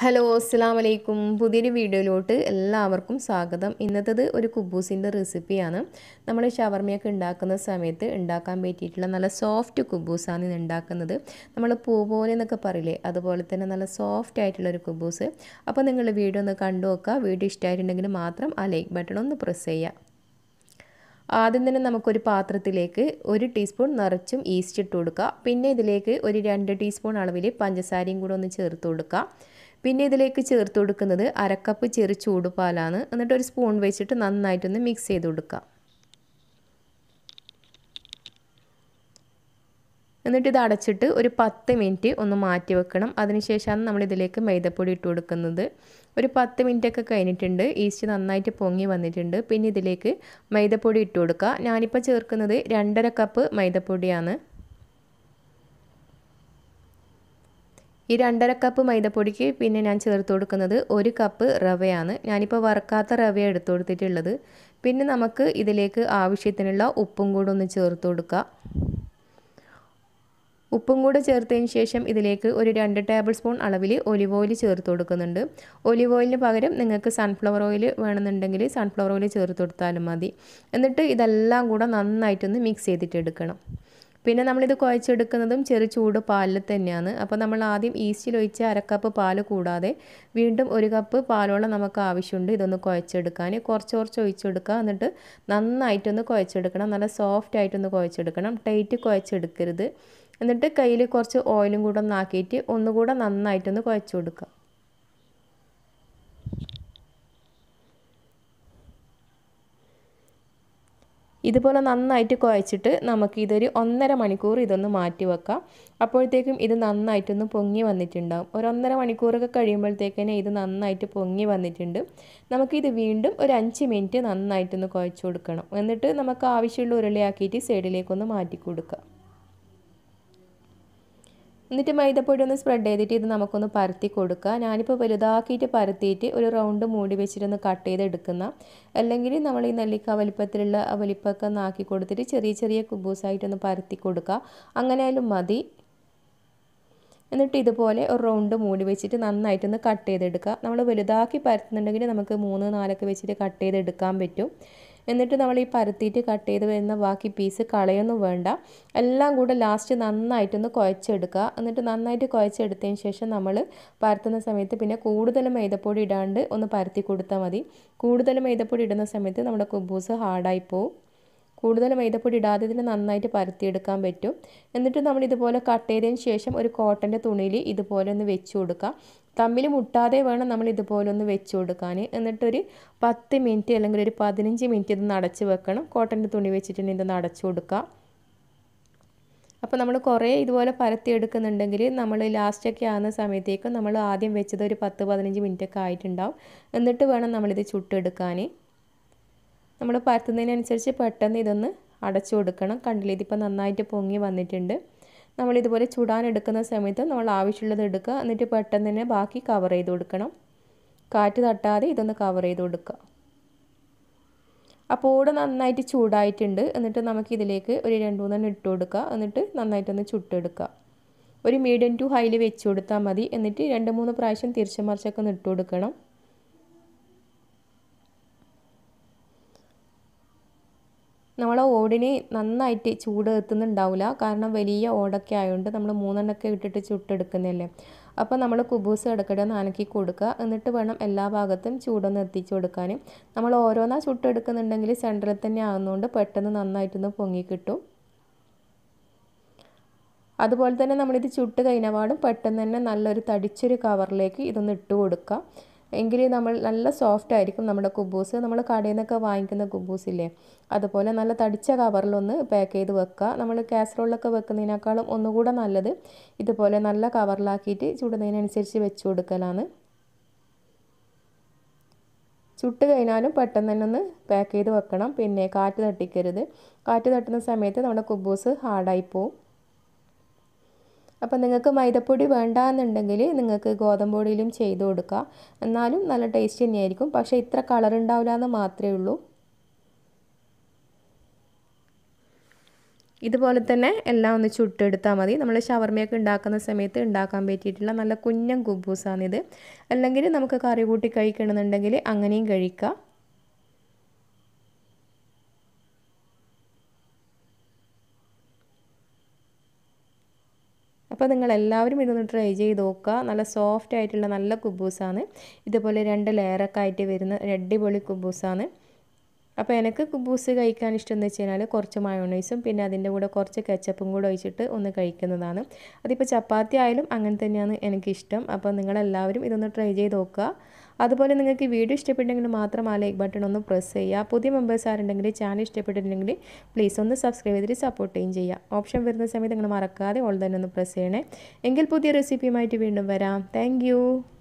hello അസ്സാം വലൈക്കും പുതിയൊരു വീഡിയോയിലോട്ട് എല്ലാവർക്കും സ്വാഗതം ഇന്നത്തേത് ഒരു കുബൂസിൻ്റെ റെസിപ്പിയാണ് നമ്മൾ ഷവർമ്മയൊക്കെ ഉണ്ടാക്കുന്ന സമയത്ത് ഉണ്ടാക്കാൻ പറ്റിയിട്ടുള്ള നല്ല സോഫ്റ്റ് കുബൂസാണ് ഇന്ന് ഉണ്ടാക്കുന്നത് നമ്മൾ പൂ പോലെ എന്നൊക്കെ പറയില്ലേ അതുപോലെ തന്നെ നല്ല സോഫ്റ്റ് ആയിട്ടുള്ള ഒരു കുബൂസ് അപ്പോൾ നിങ്ങൾ വീഡിയോ ഒന്ന് കണ്ടു നോക്കുക വീഡിയോ ഇഷ്ടമായിട്ടുണ്ടെങ്കിൽ മാത്രം ആ ലൈക്ക് ബട്ടൺ ഒന്ന് പ്രസ് ചെയ്യുക ആദ്യം തന്നെ നമുക്കൊരു പാത്രത്തിലേക്ക് ഒരു ടീസ്പൂൺ നിറച്ചും ഈസ്റ്റ് ഇട്ട് കൊടുക്കുക പിന്നെ ഇതിലേക്ക് ഒരു രണ്ട് ടീസ്പൂൺ അളവിൽ പഞ്ചസാരയും കൂടെ ഒന്ന് ചേർത്ത് കൊടുക്കുക പിന്നെ ഇതിലേക്ക് ചേർത്ത് കൊടുക്കുന്നത് അരക്കപ്പ് ചെറു ചൂടുപാലാണ് എന്നിട്ട് ഒരു സ്പൂൺ വെച്ചിട്ട് നന്നായിട്ടൊന്ന് മിക്സ് ചെയ്ത് കൊടുക്കാം എന്നിട്ട് ഇത് അടച്ചിട്ട് ഒരു പത്ത് മിനിറ്റ് ഒന്ന് മാറ്റി വെക്കണം അതിനുശേഷമാണ് നമ്മൾ ഇതിലേക്ക് മൈദപ്പൊടി ഇട്ട് കൊടുക്കുന്നത് ഒരു പത്ത് മിനിറ്റ് ഒക്കെ കഴിഞ്ഞിട്ടുണ്ട് ഈസ്റ്റ് നന്നായിട്ട് പൊങ്ങി വന്നിട്ടുണ്ട് പിന്നെ ഇതിലേക്ക് മൈദപ്പൊടി ഇട്ട് കൊടുക്കുക ഞാനിപ്പോൾ ചേർക്കുന്നത് രണ്ടര കപ്പ് മൈദപ്പൊടിയാണ് ഈ രണ്ടര കപ്പ് മൈദപ്പൊടിക്ക് പിന്നെ ഞാൻ ചേർത്ത് കൊടുക്കുന്നത് ഒരു കപ്പ് റവയാണ് ഞാനിപ്പോൾ വറുക്കാത്ത റവ എടുത്തു കൊടുത്തിട്ടുള്ളത് പിന്നെ നമുക്ക് ഇതിലേക്ക് ആവശ്യത്തിനുള്ള ഉപ്പും കൂടെ ഒന്ന് ചേർത്ത് കൊടുക്കുക ഉപ്പും കൂടെ ചേർത്തതിന് ശേഷം ഇതിലേക്ക് ഒരു രണ്ട് ടേബിൾ സ്പൂൺ അളവിൽ ഒലിവ് ഓയിൽ ചേർത്ത് കൊടുക്കുന്നുണ്ട് ഒലിവ് ഓയിലിന് പകരം നിങ്ങൾക്ക് സൺഫ്ലവർ ഓയിൽ വേണമെന്നുണ്ടെങ്കിൽ സൺഫ്ലവർ ഓയിൽ ചേർത്ത് കൊടുത്താലും മതി എന്നിട്ട് ഇതെല്ലാം കൂടെ നന്നായിട്ടൊന്ന് മിക്സ് ചെയ്തിട്ട് എടുക്കണം പിന്നെ നമ്മളിത് കുഴച്ചെടുക്കുന്നതും ചെറു ചൂട് പാലിൽ തന്നെയാണ് അപ്പോൾ നമ്മൾ ആദ്യം ഈസ്റ്റിൽ ഒഴിച്ച് അരക്കപ്പ് പാൽ കൂടാതെ വീണ്ടും ഒരു കപ്പ് പാലോളം നമുക്ക് ആവശ്യമുണ്ട് ഇതൊന്ന് കുഴച്ചെടുക്കാൻ കുറച്ച് കുറച്ച് ഒഴിച്ചെടുക്കുക എന്നിട്ട് നന്നായിട്ടൊന്ന് കുഴച്ചെടുക്കണം നല്ല സോഫ്റ്റ് ആയിട്ടൊന്ന് കുഴച്ചെടുക്കണം ടൈറ്റ് കുഴച്ചെടുക്കരുത് എന്നിട്ട് കയ്യിൽ കുറച്ച് ഓയിലും കൂടെ ഒന്നാക്കിയിട്ട് ഒന്നുകൂടെ നന്നായിട്ടൊന്ന് കുഴച്ചു കൊടുക്കുക ഇതുപോലെ നന്നായിട്ട് കുഴച്ചിട്ട് നമുക്ക് ഇതൊരു ഒന്നര മണിക്കൂർ ഇതൊന്ന് മാറ്റി വെക്കാം അപ്പോഴത്തേക്കും ഇത് നന്നായിട്ടൊന്ന് പൊങ്ങി വന്നിട്ടുണ്ടാകും ഒരു ഒന്നര മണിക്കൂറൊക്കെ കഴിയുമ്പോഴത്തേക്കിനെ ഇത് നന്നായിട്ട് പൊങ്ങി വന്നിട്ടുണ്ട് നമുക്കിത് വീണ്ടും ഒരു അഞ്ച് മിനിറ്റ് നന്നായിട്ടൊന്ന് കുഴച്ച് കൊടുക്കണം എന്നിട്ട് നമുക്ക് ആവശ്യമുള്ള ഉരുളിയാക്കിയിട്ട് സൈഡിലേക്കൊന്ന് മാറ്റി കൊടുക്കുക എന്നിട്ട് മൈദപ്പൊടി ഒന്ന് സ്പ്രെഡ് ചെയ്തിട്ട് ഇത് നമുക്കൊന്ന് പരത്തി കൊടുക്കുക ഞാനിപ്പോൾ വലുതാക്കിയിട്ട് പരത്തിയിട്ട് ഒരു റൗണ്ട് മൂടി വെച്ചിട്ടൊന്ന് കട്ട് ചെയ്തെടുക്കുന്ന അല്ലെങ്കിൽ നമ്മൾ ഈ നെല്ലിക്ക വലിപ്പത്തിലുള്ള വലിപ്പമൊക്കെ ഒന്ന് ആക്കി കൊടുത്തിട്ട് ചെറിയ ചെറിയ കുബൂസായിട്ടൊന്ന് പരത്തി കൊടുക്കുക ആയാലും മതി എന്നിട്ട് ഇതുപോലെ ഒരു റൗണ്ട് മൂടി വെച്ചിട്ട് നന്നായിട്ടൊന്ന് കട്ട് ചെയ്തെടുക്കുക നമ്മൾ വലുതാക്കി പരത്തുന്നുണ്ടെങ്കിൽ നമുക്ക് മൂന്ന് നാലൊക്കെ വെച്ചിട്ട് കട്ട് ചെയ്തെടുക്കാൻ പറ്റും എന്നിട്ട് നമ്മൾ ഈ പരത്തിയിട്ട് കട്ട് ചെയ്ത് വരുന്ന ബാക്കി പീസ് കളയൊന്നും വേണ്ട എല്ലാം കൂടെ ലാസ്റ്റ് നന്നായിട്ടൊന്ന് കുഴച്ചെടുക്കുക എന്നിട്ട് നന്നായിട്ട് കുഴച്ചെടുത്തതിന് ശേഷം നമ്മൾ പരത്തുന്ന സമയത്ത് പിന്നെ കൂടുതൽ മൈദപ്പൊടി ഇടാണ്ട് ഒന്ന് പരത്തി കൊടുത്താൽ മതി കൂടുതൽ മൈദപ്പൊടി ഇടുന്ന സമയത്ത് നമ്മുടെ കുബൂസ് ഹാർഡായി പോവും കൂടുതൽ മൈദപ്പൊടി ഇടാതെ തന്നെ നന്നായിട്ട് പരത്തിയെടുക്കാൻ പറ്റും എന്നിട്ട് നമ്മൾ ഇതുപോലെ കട്ട് ചെയ്തതിന് ശേഷം ഒരു കോട്ടൻ്റെ തുണിയിൽ ഇതുപോലെ ഒന്ന് വെച്ച് കൊടുക്കുക തമ്മിൽ മുട്ടാതെ വേണം നമ്മൾ ഇതുപോലെ ഒന്ന് വെച്ച് കൊടുക്കാൻ എന്നിട്ടൊരു പത്ത് മിനിറ്റ് അല്ലെങ്കിൽ ഒരു പതിനഞ്ച് മിനിറ്റ് ഇത് നടച്ച് വെക്കണം കോട്ടൻ്റെ തുണി വെച്ചിട്ട് ഇതൊന്ന് അടച്ചു കൊടുക്കുക അപ്പോൾ നമ്മൾ കുറേ ഇതുപോലെ പരത്തി എടുക്കുന്നുണ്ടെങ്കിൽ നമ്മൾ ലാസ്റ്റൊക്കെ ആകുന്ന സമയത്തേക്കും നമ്മൾ ആദ്യം വെച്ചത് ഒരു പത്ത് പതിനഞ്ച് മിനിറ്റൊക്കെ ആയിട്ടുണ്ടാവും എന്നിട്ട് വേണം നമ്മളിത് ചുട്ടെടുക്കാൻ നമ്മൾ പരത്തുന്നതിനനുസരിച്ച് പെട്ടെന്ന് ഇതൊന്ന് അടച്ചു കൊടുക്കണം കണ്ടില്ല ഇതിപ്പോൾ നന്നായിട്ട് പൊങ്ങി വന്നിട്ടുണ്ട് നമ്മളിതുപോലെ എടുക്കുന്ന സമയത്ത് നമ്മൾ ആവശ്യമുള്ളത് എടുക്കുക എന്നിട്ട് പെട്ടെന്ന് തന്നെ ബാക്കി കവർ ചെയ്ത് കൊടുക്കണം കാറ്റ് തട്ടാതെ ഇതൊന്ന് കവർ ചെയ്ത് കൊടുക്കുക അപ്പോൾ ഓട് നന്നായിട്ട് ചൂടായിട്ടുണ്ട് എന്നിട്ട് നമുക്ക് ഇതിലേക്ക് ഒരു രണ്ട് മൂന്നെണ്ണം ഇട്ട് കൊടുക്കുക എന്നിട്ട് നന്നായിട്ടൊന്ന് ചുട്ടെടുക്കുക ഒരു മീഡിയം ടു ഹൈയിൽ വെച്ച് കൊടുത്താൽ മതി എന്നിട്ട് രണ്ട് മൂന്ന് പ്രാവശ്യം തിരിച്ചു മറിച്ചൊക്കെ ഒന്ന് ഇട്ട് കൊടുക്കണം നമ്മൾ ഓടിന് നന്നായിട്ട് ചൂട് എത്തുന്നുണ്ടാവില്ല കാരണം വലിയ ഓടൊക്കെ ആയതുകൊണ്ട് നമ്മൾ മൂന്നെണ്ണൊക്കെ ഇട്ടിട്ട് ചുട്ടെടുക്കുന്നില്ലേ അപ്പോൾ നമ്മൾ കുബൂസ് ഇടക്കിടെ നനക്കി കൊടുക്കുക എന്നിട്ട് വേണം എല്ലാ ഭാഗത്തും ചൂടൊന്ന് എത്തിച്ചു കൊടുക്കാൻ നമ്മൾ ഓരോന്നാ ചുട്ടെടുക്കുന്നുണ്ടെങ്കിൽ സെൻറ്ററിൽ തന്നെ ആകുന്നതുകൊണ്ട് പെട്ടെന്ന് നന്നായിട്ടൊന്ന് പൊങ്ങി കിട്ടും അതുപോലെ തന്നെ നമ്മളിത് ചുട്ട് കഴിഞ്ഞപാടും പെട്ടെന്ന് തന്നെ നല്ലൊരു തടിച്ചൊരു കവറിലേക്ക് ഇതൊന്ന് ഇട്ട് കൊടുക്കുക എങ്കിലേ നമ്മൾ നല്ല സോഫ്റ്റ് ആയിരിക്കും നമ്മുടെ കുബൂസ് നമ്മൾ കടയിൽ നിന്നൊക്കെ വാങ്ങിക്കുന്ന കുബൂസ് ഇല്ലേ അതുപോലെ നല്ല തടിച്ച കവറിലൊന്ന് പാക്ക് ചെയ്ത് വെക്കുക നമ്മൾ കാസറോളിലൊക്കെ വെക്കുന്നതിനേക്കാളും ഒന്നുകൂടെ നല്ലത് ഇതുപോലെ നല്ല കവറിലാക്കിയിട്ട് ചൂടുന്നതിനനുസരിച്ച് വെച്ച് കൊടുക്കലാണ് ചുട്ട് കഴിഞ്ഞാലും പെട്ടെന്ന് തന്നെ ഒന്ന് പാക്ക് ചെയ്ത് വെക്കണം പിന്നെ കാറ്റ് തട്ടിക്കരുത് കാറ്റ് തട്ടുന്ന സമയത്ത് നമ്മുടെ കുബൂസ് ഹാർഡായി പോവും അപ്പോൾ നിങ്ങൾക്ക് മൈദപ്പൊടി വേണ്ട എന്നുണ്ടെങ്കിൽ നിങ്ങൾക്ക് ഗോതമ്പ് പൊടിയിലും ചെയ്ത് കൊടുക്കുക എന്നാലും നല്ല ടേസ്റ്റ് തന്നെയായിരിക്കും പക്ഷേ ഇത്ര കളർ ഉണ്ടാവില്ല എന്ന് മാത്രമേ ഉള്ളൂ ഇതുപോലെ തന്നെ എല്ലാം ഒന്ന് ചുട്ടെടുത്താൽ മതി നമ്മൾ ഷവർമയൊക്കെ ഉണ്ടാക്കുന്ന സമയത്ത് ഉണ്ടാക്കാൻ പറ്റിയിട്ടുള്ള നല്ല കുഞ്ഞൻ കുബൂസാണിത് അല്ലെങ്കിൽ നമുക്ക് കറി കൂട്ടി കഴിക്കണമെന്നുണ്ടെങ്കിൽ അങ്ങനെയും കഴിക്കാം അപ്പോൾ നിങ്ങൾ എല്ലാവരും ഇതൊന്ന് ട്രൈ ചെയ്ത് നോക്കുക നല്ല സോഫ്റ്റ് ആയിട്ടുള്ള നല്ല കുബൂസാണ് ഇതുപോലെ രണ്ട് ലെയറൊക്കെ ആയിട്ട് വരുന്ന അടിപൊളി കുബൂസാണ് അപ്പോൾ എനിക്ക് കുബൂസ് കഴിക്കാൻ ഇഷ്ടം എന്ന് വെച്ച് കഴിഞ്ഞാൽ കുറച്ച് മയോണൈസും പിന്നെ അതിൻ്റെ കൂടെ കുറച്ച് കെച്ചപ്പും കൂടെ ഒഴിച്ചിട്ട് ഒന്ന് കഴിക്കുന്നതാണ് അതിപ്പോൾ ചപ്പാത്തി ആയാലും അങ്ങനെ തന്നെയാണ് എനിക്കിഷ്ടം അപ്പോൾ നിങ്ങളെല്ലാവരും ഇതൊന്ന് ട്രൈ ചെയ്ത് നോക്കുക അതുപോലെ നിങ്ങൾക്ക് വീഡിയോ ഇഷ്ടപ്പെട്ടെങ്കിൽ മാത്രം ആ ലൈക്ക് ബട്ടൺ ഒന്ന് പ്രസ് ചെയ്യുക പുതിയ മെമ്പേഴ്സ് ആരുണ്ടെങ്കിൽ ചാനൽ ഇഷ്ടപ്പെട്ടിട്ടുണ്ടെങ്കിൽ പ്ലീസ് ഒന്ന് സബ്സ്ക്രൈബ് ചെയ്തിട്ട് സപ്പോർട്ട് ചെയ്യുകയും ചെയ്യുക ഓപ്ഷൻ വരുന്ന സമയത്ത് നിങ്ങൾ മറക്കാതെ ഓൾ തന്നെ ഒന്ന് പ്രസ് ചെയ്യണേ എങ്കിൽ പുതിയ റെസിപ്പിയുമായിട്ട് വീണ്ടും വരാം താങ്ക്